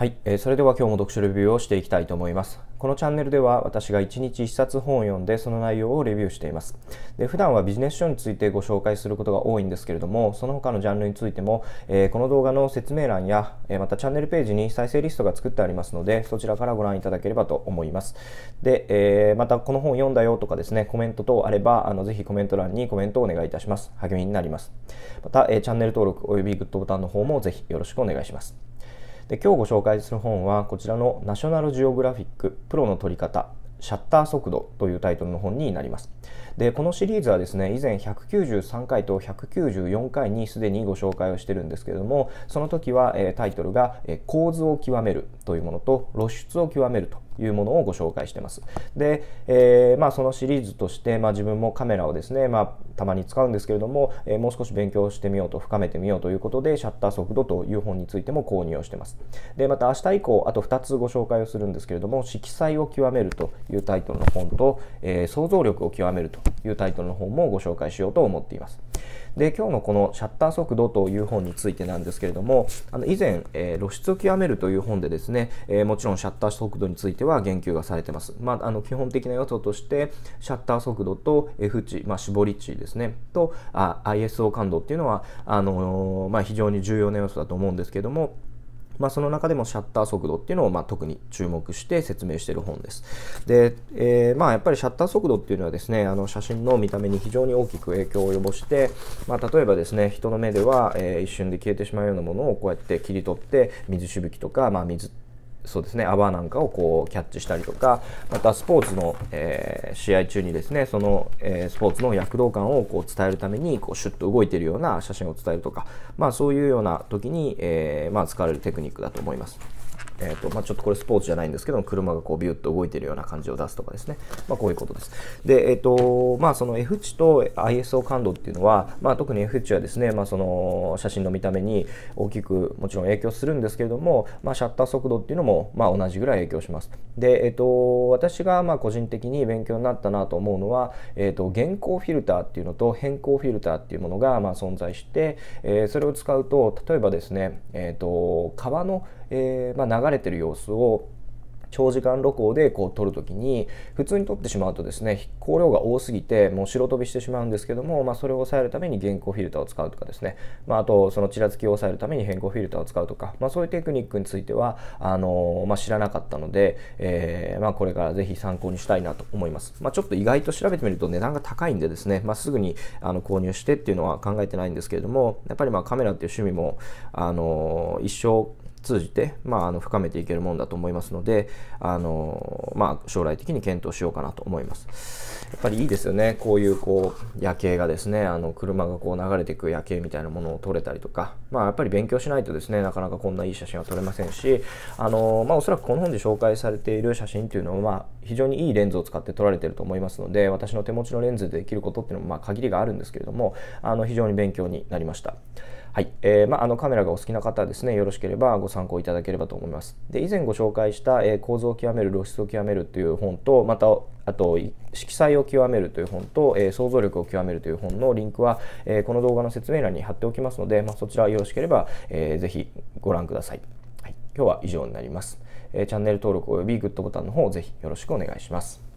はい、えー、それでは今日も読書レビューをしていきたいと思います。このチャンネルでは私が1日1冊本を読んでその内容をレビューしています。で普段はビジネス書についてご紹介することが多いんですけれども、その他のジャンルについても、えー、この動画の説明欄や、えー、またチャンネルページに再生リストが作ってありますので、そちらからご覧いただければと思います。で、えー、またこの本読んだよとかですね、コメント等あれば、あのぜひコメント欄にコメントをお願いいたします。励みになります。また、えチャンネル登録およびグッドボタンの方もぜひよろしくお願いします。で今日ご紹介する本はこちらの「ナショナルジオグラフィックプロの撮り方シャッター速度というタイトルの本になります。で、このシリーズはですね、以前193回と194回にすでにご紹介をしてるんですけれども、その時は、えタイトルが、え構図を極めるというものと露出を極めるというものをご紹介してます。で、えー、まあ、そのシリーズとして、まあ、自分もカメラをですね、まあ、たまに使うんですけれども、えー、もう少し勉強してみようと深めてみようということでシャッター速度という本についても購入をしてます。でまた明日以降あと2つご紹介をするんですけれども「色彩を極める」というタイトルの本と「えー、想像力を極める」というタイトルの本もご紹介しようと思っています。で今日のこの「シャッター速度」という本についてなんですけれどもあの以前、えー、露出を極める」という本でですね、えー、もちろんシャッター速度については言及がされてます、まあ、あの基本的な要素としてシャッター速度と F 値、まあ、絞り値ですねとあ ISO 感度っていうのはあのー、まあ、非常に重要な要素だと思うんですけどもまあ、その中でもシャッター速度っていうのをまあ特に注目して説明してる本です。で、えー、まあやっぱりシャッター速度っていうのはですね、あの写真の見た目に非常に大きく影響を及ぼして、まあ、例えばですね、人の目では、えー、一瞬で消えてしまうようなものをこうやって切り取って水しぶきとか、まあ、水そうですね、泡なんかをこうキャッチしたりとか、またスポーツの、えー、試合中にですね、その、えー、スポーツの躍動感をこう伝えるために、こうシュッと動いているような写真を伝えるとか、まあそういうような時に、えー、まあ、使われるテクニックだと思います。えーとまあ、ちょっとこれスポーツじゃないんですけども車がこうビュッと動いてるような感じを出すとかですね、まあ、こういうことです。で、えーとまあ、その F 値と ISO 感度っていうのは、まあ、特に F 値はですね、まあ、その写真の見た目に大きくもちろん影響するんですけれども、まあ、シャッター速度っていうのも、まあ、同じぐらい影響します。で、えーと、私がまあ個人的に勉強になったなと思うのは、えーと、現行フィルターっていうのと変更フィルターっていうものがまあ存在して、えー、それを使うと例えばですね、えーと、と川のえー、まあ、流れてる様子を長時間録音でこう撮る時に普通に撮ってしまうとですね光量が多すぎてもう白飛びしてしまうんですけども、まあ、それを抑えるために原稿フィルターを使うとかですね、まああ、とそのちらつきを抑えるために変更フィルターを使うとか、まあ、そういうテクニックについてはあのまあ、知らなかったので、えー、まこれから是非参考にしたいなと思います、まちょっと意外と調べてみると値段が高いんでですね、ますぐにあの購入してっていうのは考えてないんですけれどもやっぱりまカメラっていう趣味もあの一生通じて、まあ、あの深めていけるものだと思いますので、あのまあ、将来的に検討しようかなと思います。やっぱりいいですよね、こういうこう夜景がですね、あの車がこう流れていく夜景みたいなものを撮れたりとか、まあ、やっぱり勉強しないとですね、なかなかこんないい写真は撮れませんし、あのまあ、おそらくこの本で紹介されている写真っていうのは、まあ、非常にいいレンズを使って撮られてると思いますので、私の手持ちのレンズでできることっていうのもまあ限りがあるんですけれども、あの非常に勉強になりました。はい、えー、まあ、あのカメラがお好きな方はですね、よろしければご参考いただければと思います。で、以前ご紹介した、えー、構造を極める、露出を極めるという本と、また、あと、色彩を極めるという本と、えー、想像力を極めるという本のリンクは、えこの動画の説明欄に貼っておきますので、まあ、そちらよろしければ、えー、ぜひご覧ください。はい、今日は以上になります。えチャンネル登録およびグッドボタンの方、ぜひよろしくお願いします。